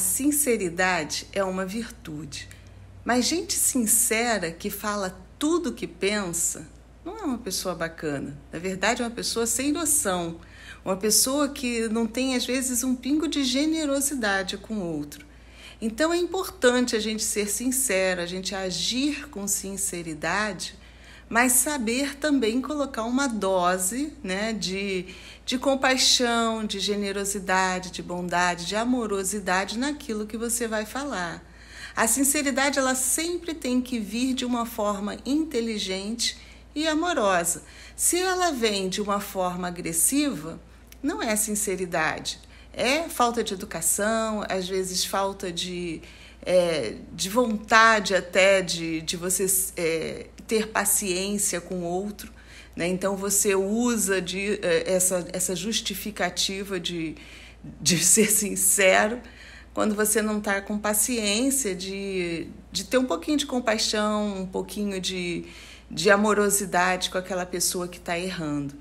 sinceridade é uma virtude, mas gente sincera que fala tudo o que pensa não é uma pessoa bacana. Na verdade, é uma pessoa sem noção, uma pessoa que não tem, às vezes, um pingo de generosidade com o outro. Então, é importante a gente ser sincera, a gente agir com sinceridade mas saber também colocar uma dose né, de, de compaixão, de generosidade, de bondade, de amorosidade naquilo que você vai falar. A sinceridade ela sempre tem que vir de uma forma inteligente e amorosa. Se ela vem de uma forma agressiva, não é sinceridade. É falta de educação, às vezes falta de, é, de vontade até de, de você é, ter paciência com o outro. Né? Então você usa de, é, essa, essa justificativa de, de ser sincero quando você não está com paciência, de, de ter um pouquinho de compaixão, um pouquinho de, de amorosidade com aquela pessoa que está errando.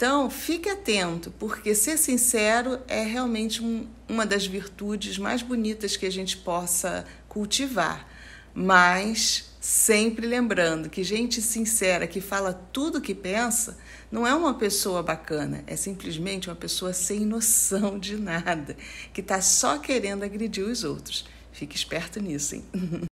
Então, fique atento, porque ser sincero é realmente um, uma das virtudes mais bonitas que a gente possa cultivar. Mas sempre lembrando que gente sincera que fala tudo o que pensa não é uma pessoa bacana, é simplesmente uma pessoa sem noção de nada, que está só querendo agredir os outros. Fique esperto nisso, hein?